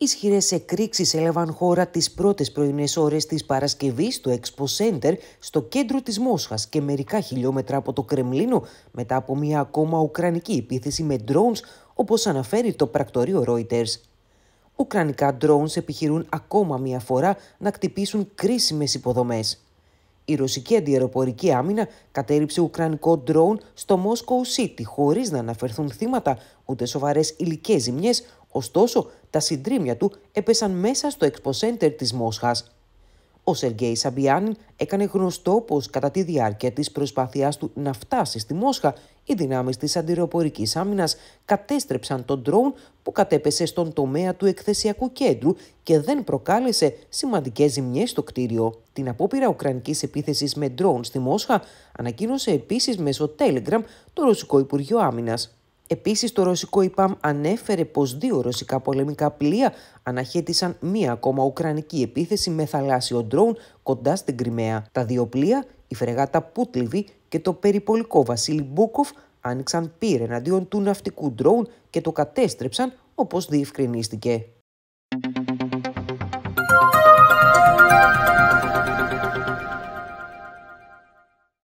Ισχυρές εκρήξεις έλαβαν χώρα τις πρώτες πρωινές ώρες της Παρασκευής στο Expo Center στο κέντρο της Μόσχας και μερικά χιλιόμετρα από το Κρεμλίνο μετά από μια ακόμα ουκρανική επίθεση με drones, όπως αναφέρει το πρακτορείο Reuters. Ουκρανικά drones επιχειρούν ακόμα μια φορά να χτυπήσουν κρίσιμες υποδομές. Η ρωσική αντιεροπορική άμυνα κατέριψε ουκρανικό ντρόουν στο Moscow City χωρίς να αναφερθούν θύματα ούτε σοβαρές υλικές ζημιές. Ωστόσο, τα συντρίμια του έπεσαν μέσα στο Expo Center της Μόσχας. Ο Σεργέη Σαμπιάνιν έκανε γνωστό πως κατά τη διάρκεια της προσπάθειάς του να φτάσει στη Μόσχα, οι δυνάμεις της αντιρροπορικής Άμυνας κατέστρεψαν τον ντρόουν που κατέπεσε στον τομέα του εκθεσιακού κέντρου και δεν προκάλεσε σημαντικές ζημιές στο κτίριο. Την απόπειρα ουκρανικής επίθεσης με ντρόουν στη Μόσχα ανακοίνωσε επίσης μέσω Telegram το Ρωσικό Υπουργείο Άμυνας. Επίσης, το ρωσικό ΙΠΑΜ ανέφερε πως δύο ρωσικά πολεμικά πλοία αναχέτησαν μία ακόμα ουκρανική επίθεση με θαλάσσιο ντρόουν κοντά στην Κρυμαία. Τα δύο πλοία, η φρεγάτα Πούτλιβη και το περιπολικό Βασίλη Μπούκοφ, άνοιξαν πύρ εναντίον του ναυτικού ντρόουν και το κατέστρεψαν όπως διευκρινίστηκε.